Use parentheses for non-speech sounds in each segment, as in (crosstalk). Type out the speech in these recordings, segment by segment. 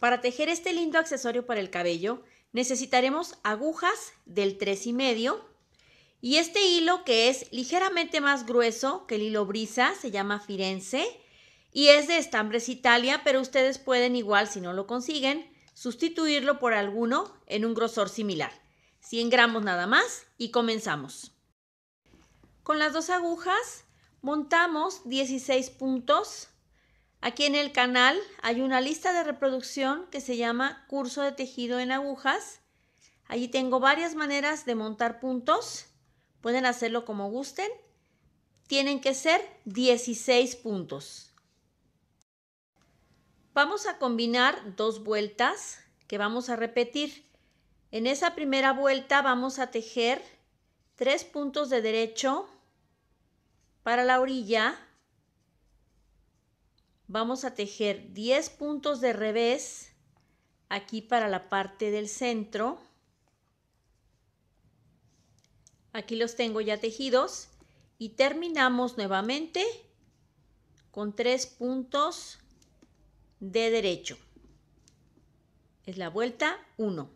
Para tejer este lindo accesorio para el cabello necesitaremos agujas del 3,5. y medio y este hilo que es ligeramente más grueso que el hilo brisa, se llama firenze y es de estambres Italia, pero ustedes pueden igual si no lo consiguen sustituirlo por alguno en un grosor similar. 100 gramos nada más y comenzamos. Con las dos agujas montamos 16 puntos Aquí en el canal hay una lista de reproducción que se llama curso de tejido en agujas. Allí tengo varias maneras de montar puntos. Pueden hacerlo como gusten. Tienen que ser 16 puntos. Vamos a combinar dos vueltas que vamos a repetir. En esa primera vuelta vamos a tejer tres puntos de derecho para la orilla vamos a tejer 10 puntos de revés aquí para la parte del centro. Aquí los tengo ya tejidos y terminamos nuevamente con 3 puntos de derecho. Es la vuelta 1.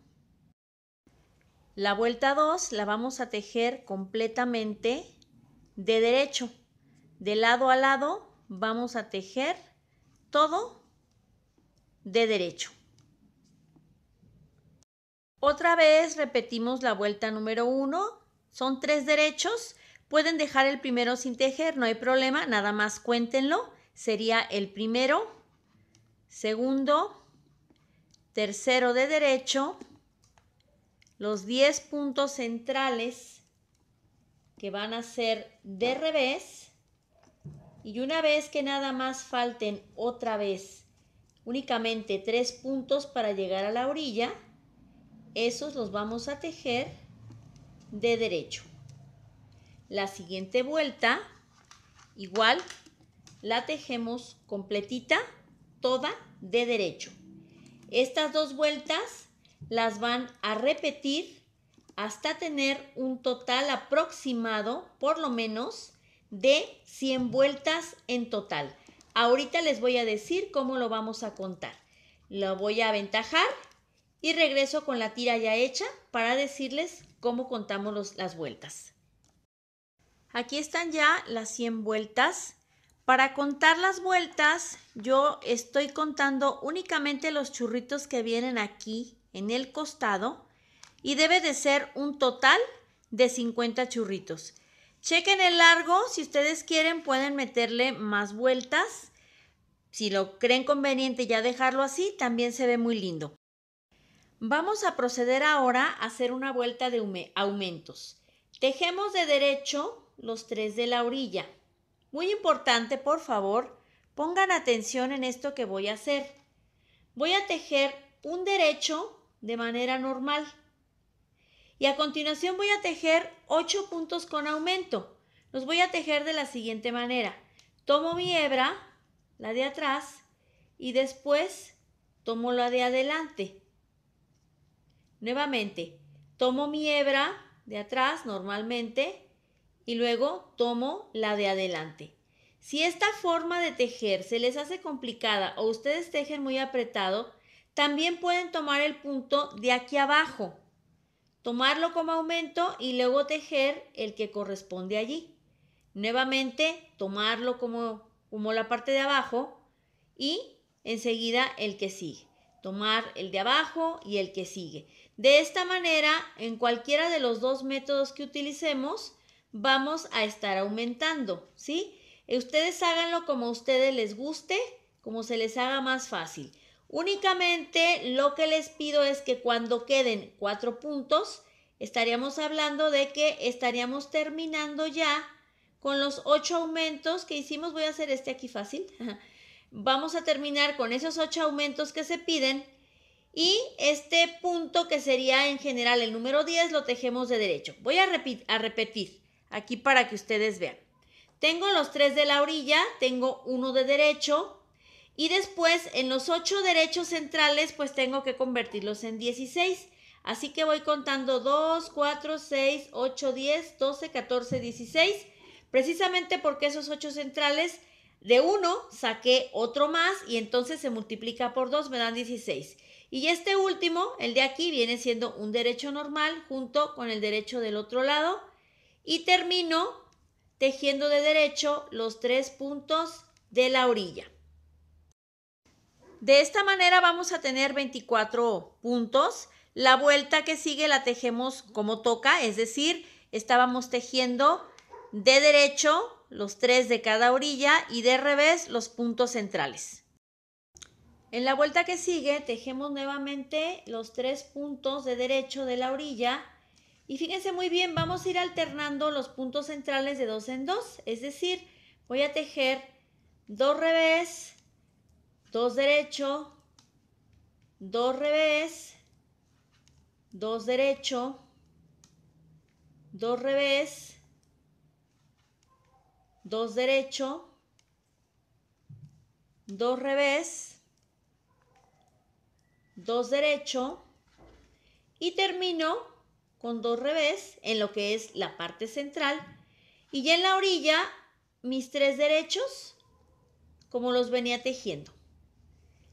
La vuelta 2 la vamos a tejer completamente de derecho. De lado a lado vamos a tejer todo de derecho. Otra vez repetimos la vuelta número uno. Son tres derechos. Pueden dejar el primero sin tejer, no hay problema, nada más cuéntenlo. Sería el primero, segundo, tercero de derecho, los 10 puntos centrales que van a ser de revés y una vez que nada más falten otra vez únicamente tres puntos para llegar a la orilla, esos los vamos a tejer de derecho. La siguiente vuelta, igual, la tejemos completita, toda de derecho. Estas dos vueltas las van a repetir hasta tener un total aproximado, por lo menos, de 100 vueltas en total. Ahorita les voy a decir cómo lo vamos a contar. Lo voy a aventajar y regreso con la tira ya hecha para decirles cómo contamos las vueltas. Aquí están ya las 100 vueltas. Para contar las vueltas, yo estoy contando únicamente los churritos que vienen aquí en el costado y debe de ser un total de 50 churritos. Chequen el largo, si ustedes quieren pueden meterle más vueltas. Si lo creen conveniente ya dejarlo así, también se ve muy lindo. Vamos a proceder ahora a hacer una vuelta de aumentos. Tejemos de derecho los tres de la orilla. Muy importante, por favor, pongan atención en esto que voy a hacer. Voy a tejer un derecho de manera normal. Y a continuación voy a tejer 8 puntos con aumento. Los voy a tejer de la siguiente manera. Tomo mi hebra, la de atrás, y después tomo la de adelante. Nuevamente, tomo mi hebra de atrás normalmente y luego tomo la de adelante. Si esta forma de tejer se les hace complicada o ustedes tejen muy apretado, también pueden tomar el punto de aquí abajo tomarlo como aumento y luego tejer el que corresponde allí. Nuevamente, tomarlo como, como la parte de abajo y enseguida el que sigue. Tomar el de abajo y el que sigue. De esta manera, en cualquiera de los dos métodos que utilicemos, vamos a estar aumentando, ¿sí? Ustedes háganlo como a ustedes les guste, como se les haga más fácil. Únicamente lo que les pido es que cuando queden cuatro puntos, estaríamos hablando de que estaríamos terminando ya con los ocho aumentos que hicimos. Voy a hacer este aquí fácil. (laughs) Vamos a terminar con esos ocho aumentos que se piden y este punto que sería en general el número 10 lo tejemos de derecho. Voy a, a repetir aquí para que ustedes vean. Tengo los tres de la orilla, tengo uno de derecho, y después en los 8 derechos centrales pues tengo que convertirlos en 16. Así que voy contando 2, 4, 6, 8, 10, 12, 14, 16. Precisamente porque esos 8 centrales de uno saqué otro más y entonces se multiplica por 2, me dan 16. Y este último, el de aquí, viene siendo un derecho normal junto con el derecho del otro lado. Y termino tejiendo de derecho los tres puntos de la orilla. De esta manera vamos a tener 24 puntos. La vuelta que sigue la tejemos como toca, es decir, estábamos tejiendo de derecho los tres de cada orilla y de revés los puntos centrales. En la vuelta que sigue tejemos nuevamente los tres puntos de derecho de la orilla y fíjense muy bien, vamos a ir alternando los puntos centrales de dos en dos, es decir, voy a tejer dos revés, dos derecho, dos revés, dos derecho, dos revés, dos derecho, dos revés, dos derecho y termino con dos revés en lo que es la parte central y ya en la orilla mis tres derechos como los venía tejiendo.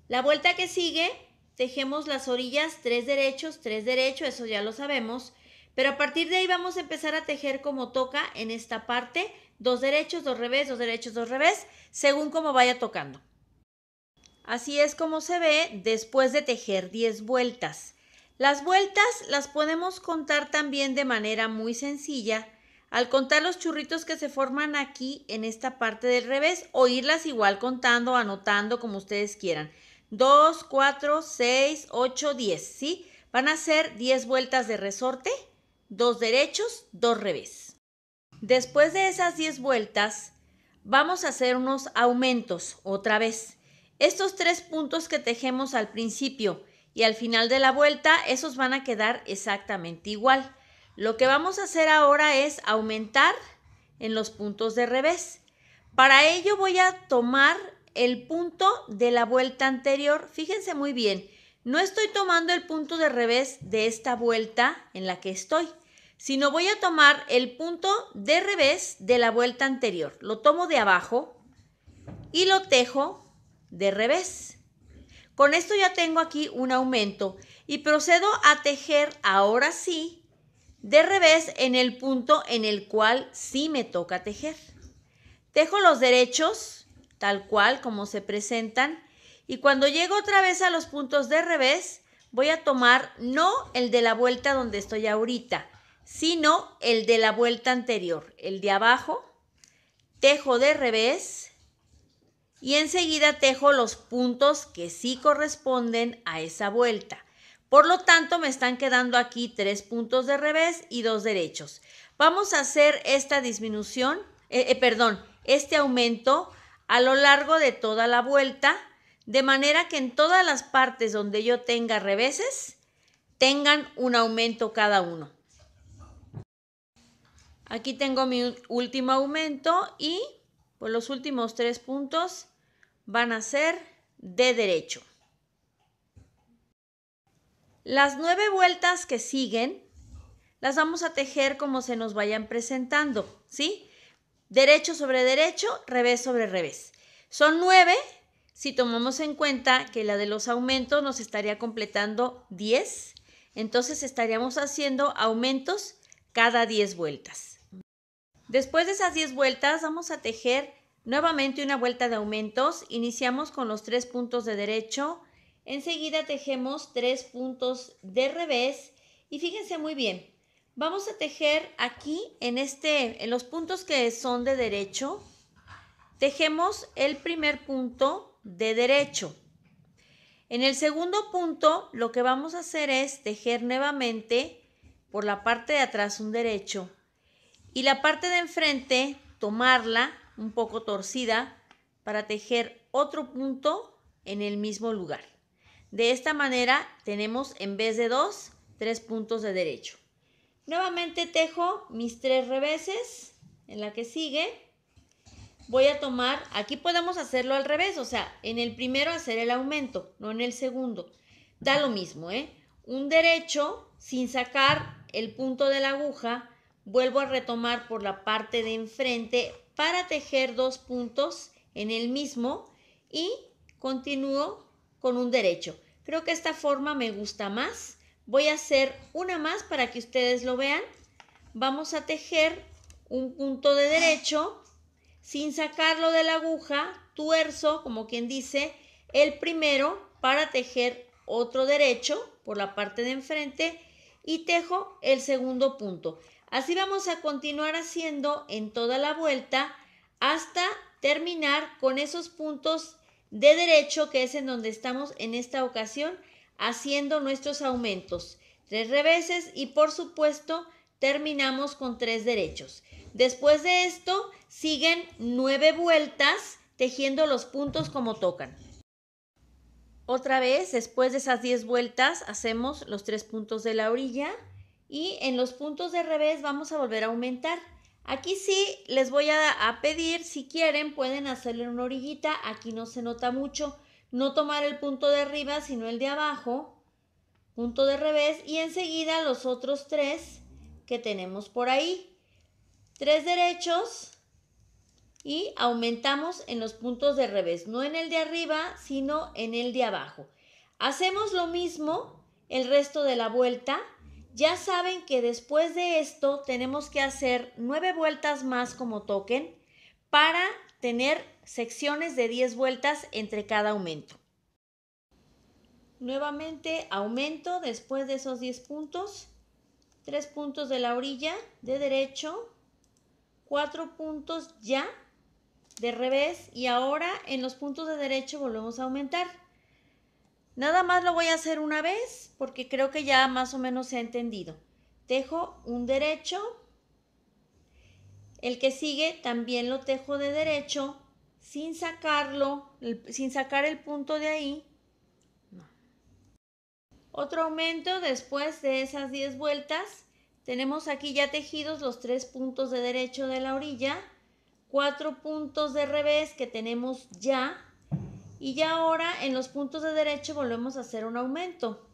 La vuelta que sigue, tejemos las orillas tres derechos, tres derechos, eso ya lo sabemos. Pero a partir de ahí vamos a empezar a tejer como toca en esta parte, dos derechos, dos revés, dos derechos, dos revés, según como vaya tocando. Así es como se ve después de tejer 10 vueltas. Las vueltas las podemos contar también de manera muy sencilla al contar los churritos que se forman aquí en esta parte del revés o irlas igual contando, anotando como ustedes quieran. 2, 4, 6, 8, 10, ¿sí? Van a ser 10 vueltas de resorte, 2 derechos, 2 revés. Después de esas 10 vueltas, vamos a hacer unos aumentos otra vez. Estos tres puntos que tejemos al principio y al final de la vuelta, esos van a quedar exactamente igual. Lo que vamos a hacer ahora es aumentar en los puntos de revés. Para ello voy a tomar el punto de la vuelta anterior. Fíjense muy bien, no estoy tomando el punto de revés de esta vuelta en la que estoy, sino voy a tomar el punto de revés de la vuelta anterior. Lo tomo de abajo y lo tejo de revés. Con esto ya tengo aquí un aumento y procedo a tejer ahora sí de revés en el punto en el cual sí me toca tejer. Tejo los derechos tal cual como se presentan. Y cuando llego otra vez a los puntos de revés, voy a tomar no el de la vuelta donde estoy ahorita, sino el de la vuelta anterior, el de abajo, tejo de revés y enseguida tejo los puntos que sí corresponden a esa vuelta. Por lo tanto, me están quedando aquí tres puntos de revés y dos derechos. Vamos a hacer esta disminución, eh, eh, perdón, este aumento a lo largo de toda la vuelta, de manera que en todas las partes donde yo tenga reveses, tengan un aumento cada uno. Aquí tengo mi último aumento y pues, los últimos tres puntos van a ser de derecho. Las nueve vueltas que siguen las vamos a tejer como se nos vayan presentando, ¿sí? Derecho sobre derecho, revés sobre revés. Son nueve si tomamos en cuenta que la de los aumentos nos estaría completando 10. Entonces estaríamos haciendo aumentos cada 10 vueltas. Después de esas 10 vueltas vamos a tejer nuevamente una vuelta de aumentos. Iniciamos con los tres puntos de derecho. Enseguida tejemos tres puntos de revés. Y fíjense muy bien, Vamos a tejer aquí en este, en los puntos que son de derecho, tejemos el primer punto de derecho. En el segundo punto, lo que vamos a hacer es tejer nuevamente por la parte de atrás un derecho y la parte de enfrente tomarla un poco torcida para tejer otro punto en el mismo lugar. De esta manera tenemos en vez de dos, tres puntos de derecho. Nuevamente tejo mis tres reveses en la que sigue. Voy a tomar, aquí podemos hacerlo al revés, o sea, en el primero hacer el aumento, no en el segundo. Da lo mismo, ¿eh? Un derecho sin sacar el punto de la aguja, vuelvo a retomar por la parte de enfrente para tejer dos puntos en el mismo y continúo con un derecho. Creo que esta forma me gusta más Voy a hacer una más para que ustedes lo vean. Vamos a tejer un punto de derecho sin sacarlo de la aguja, tuerzo, como quien dice, el primero para tejer otro derecho por la parte de enfrente y tejo el segundo punto. Así vamos a continuar haciendo en toda la vuelta hasta terminar con esos puntos de derecho que es en donde estamos en esta ocasión haciendo nuestros aumentos, tres reveses y por supuesto terminamos con tres derechos. Después de esto siguen nueve vueltas tejiendo los puntos como tocan. Otra vez, después de esas 10 vueltas, hacemos los tres puntos de la orilla y en los puntos de revés vamos a volver a aumentar. Aquí sí les voy a pedir, si quieren, pueden hacerle una orillita, aquí no se nota mucho, no tomar el punto de arriba, sino el de abajo, punto de revés y enseguida los otros tres que tenemos por ahí. Tres derechos y aumentamos en los puntos de revés, no en el de arriba, sino en el de abajo. Hacemos lo mismo el resto de la vuelta. Ya saben que después de esto tenemos que hacer nueve vueltas más como token para tener secciones de 10 vueltas entre cada aumento. Nuevamente aumento después de esos 10 puntos, 3 puntos de la orilla de derecho, 4 puntos ya de revés y ahora en los puntos de derecho volvemos a aumentar. Nada más lo voy a hacer una vez porque creo que ya más o menos se ha entendido. Tejo un derecho, el que sigue también lo tejo de derecho, sin sacarlo, sin sacar el punto de ahí. Otro aumento después de esas 10 vueltas. Tenemos aquí ya tejidos los tres puntos de derecho de la orilla, cuatro puntos de revés que tenemos ya. Y ya ahora en los puntos de derecho volvemos a hacer un aumento.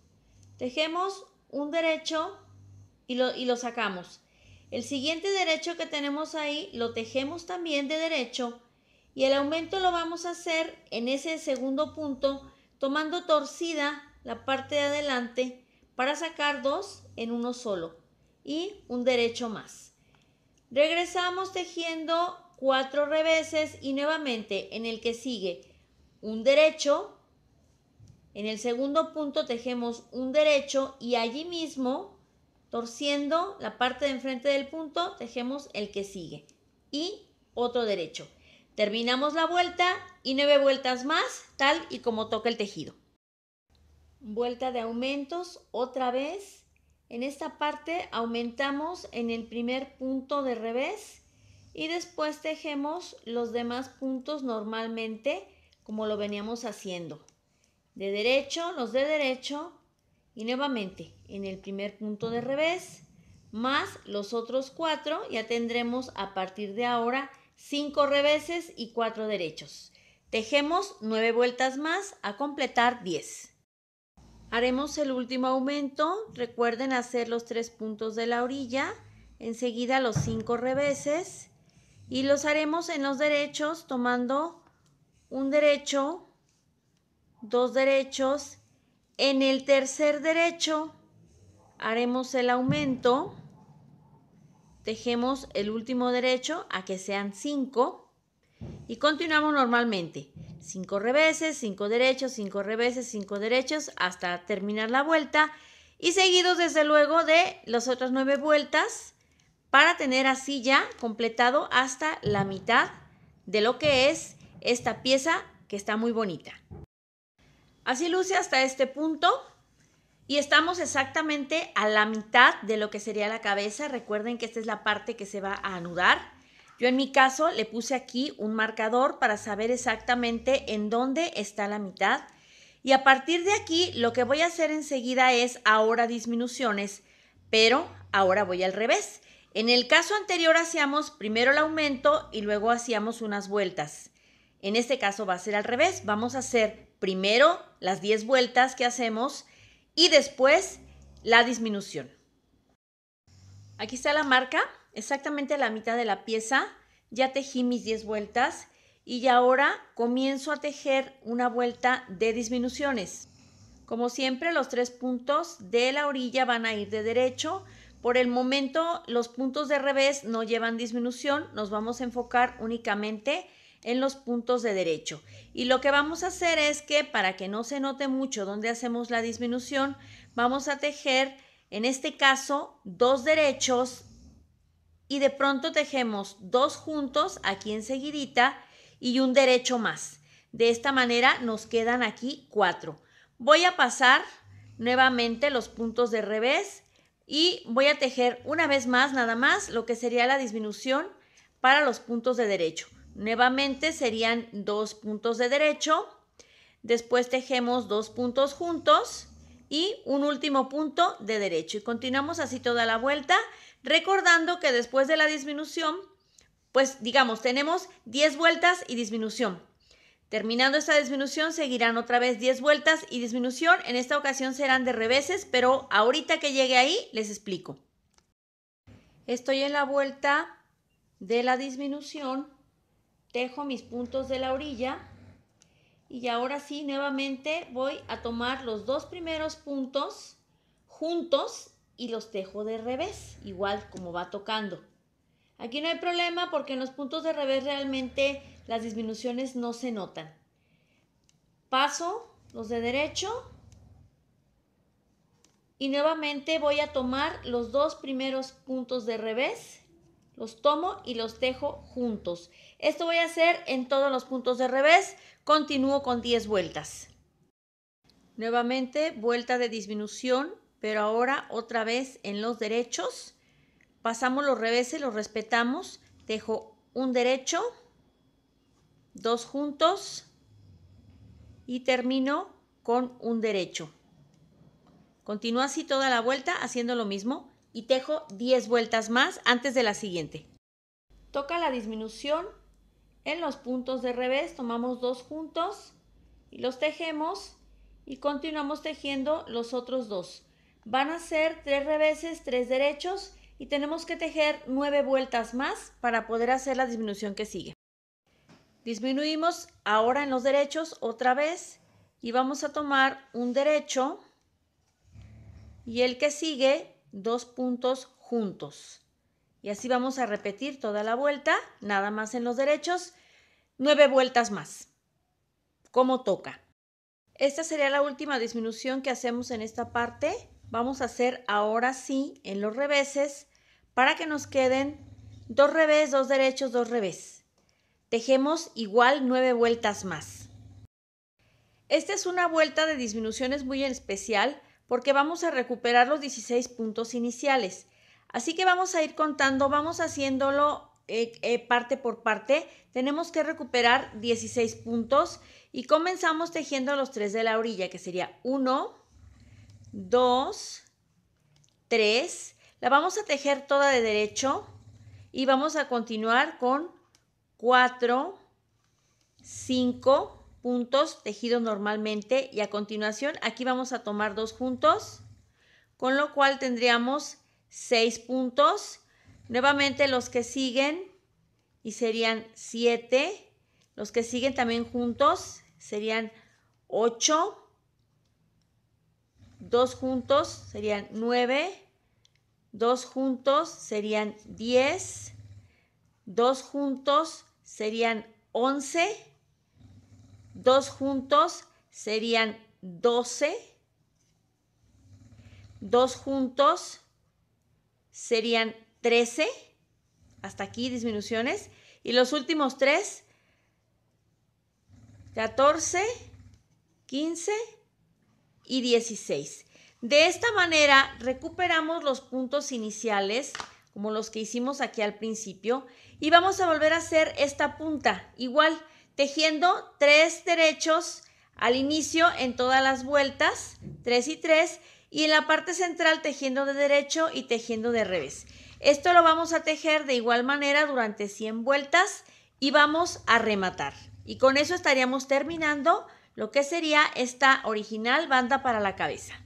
Tejemos un derecho y lo, y lo sacamos. El siguiente derecho que tenemos ahí lo tejemos también de derecho y el aumento lo vamos a hacer en ese segundo punto, tomando torcida la parte de adelante para sacar dos en uno solo y un derecho más. Regresamos tejiendo cuatro reveses y nuevamente en el que sigue un derecho, en el segundo punto tejemos un derecho y allí mismo, torciendo la parte de enfrente del punto, tejemos el que sigue y otro derecho. Terminamos la vuelta y nueve vueltas más, tal y como toca el tejido. Vuelta de aumentos, otra vez. En esta parte aumentamos en el primer punto de revés y después tejemos los demás puntos normalmente como lo veníamos haciendo. De derecho, los de derecho y nuevamente en el primer punto de revés más los otros cuatro ya tendremos a partir de ahora 5 reveses y 4 derechos. Tejemos 9 vueltas más a completar 10. Haremos el último aumento. Recuerden hacer los 3 puntos de la orilla, enseguida los 5 reveses y los haremos en los derechos tomando un derecho, dos derechos. En el tercer derecho haremos el aumento tejemos el último derecho a que sean 5 y continuamos normalmente. 5 reveses, 5 derechos, 5 reveses, 5 derechos hasta terminar la vuelta y seguidos desde luego de las otras 9 vueltas para tener así ya completado hasta la mitad de lo que es esta pieza que está muy bonita. Así luce hasta este punto. Y estamos exactamente a la mitad de lo que sería la cabeza. Recuerden que esta es la parte que se va a anudar. Yo en mi caso le puse aquí un marcador para saber exactamente en dónde está la mitad. Y a partir de aquí lo que voy a hacer enseguida es ahora disminuciones, pero ahora voy al revés. En el caso anterior hacíamos primero el aumento y luego hacíamos unas vueltas. En este caso va a ser al revés. Vamos a hacer primero las 10 vueltas que hacemos y después la disminución. Aquí está la marca, exactamente la mitad de la pieza. Ya tejí mis 10 vueltas y ahora comienzo a tejer una vuelta de disminuciones. Como siempre, los tres puntos de la orilla van a ir de derecho. Por el momento, los puntos de revés no llevan disminución. Nos vamos a enfocar únicamente en en los puntos de derecho. Y lo que vamos a hacer es que para que no se note mucho donde hacemos la disminución, vamos a tejer, en este caso, dos derechos y de pronto tejemos dos juntos aquí seguidita y un derecho más. De esta manera nos quedan aquí cuatro. Voy a pasar nuevamente los puntos de revés y voy a tejer una vez más nada más lo que sería la disminución para los puntos de derecho. Nuevamente serían dos puntos de derecho, después tejemos dos puntos juntos y un último punto de derecho. Y continuamos así toda la vuelta, recordando que después de la disminución, pues digamos, tenemos 10 vueltas y disminución. Terminando esta disminución, seguirán otra vez 10 vueltas y disminución. En esta ocasión serán de reveses, pero ahorita que llegue ahí les explico. Estoy en la vuelta de la disminución tejo mis puntos de la orilla y ahora sí nuevamente voy a tomar los dos primeros puntos juntos y los tejo de revés, igual como va tocando. Aquí no hay problema porque en los puntos de revés realmente las disminuciones no se notan. Paso los de derecho y nuevamente voy a tomar los dos primeros puntos de revés, los tomo y los tejo juntos. Esto voy a hacer en todos los puntos de revés. Continúo con 10 vueltas. Nuevamente vuelta de disminución, pero ahora otra vez en los derechos. Pasamos los reveses, los respetamos. Dejo un derecho, dos juntos y termino con un derecho. Continúo así toda la vuelta haciendo lo mismo y tejo 10 vueltas más antes de la siguiente. Toca la disminución en los puntos de revés tomamos dos juntos y los tejemos y continuamos tejiendo los otros dos. Van a ser tres reveses, tres derechos y tenemos que tejer nueve vueltas más para poder hacer la disminución que sigue. Disminuimos ahora en los derechos otra vez y vamos a tomar un derecho y el que sigue dos puntos juntos. Y así vamos a repetir toda la vuelta, nada más en los derechos, nueve vueltas más, como toca. Esta sería la última disminución que hacemos en esta parte. Vamos a hacer ahora sí en los reveses para que nos queden dos revés, dos derechos, dos revés. Tejemos igual nueve vueltas más. Esta es una vuelta de disminuciones muy especial porque vamos a recuperar los 16 puntos iniciales. Así que vamos a ir contando, vamos haciéndolo eh, eh, parte por parte. Tenemos que recuperar 16 puntos y comenzamos tejiendo los tres de la orilla, que sería 1, 2, 3. La vamos a tejer toda de derecho y vamos a continuar con 4, 5 puntos tejidos normalmente y a continuación aquí vamos a tomar dos juntos, con lo cual tendríamos 6 puntos. Nuevamente los que siguen y serían 7. Los que siguen también juntos serían 8. 2 juntos serían 9. 2 juntos serían 10. 2 juntos serían 11. 2 juntos serían 12. 2 juntos serían 13, hasta aquí disminuciones, y los últimos 3 14, 15 y 16. De esta manera recuperamos los puntos iniciales, como los que hicimos aquí al principio, y vamos a volver a hacer esta punta, igual, tejiendo 3 derechos al inicio en todas las vueltas, 3 y 3, y en la parte central tejiendo de derecho y tejiendo de revés. Esto lo vamos a tejer de igual manera durante 100 vueltas y vamos a rematar. Y con eso estaríamos terminando lo que sería esta original banda para la cabeza.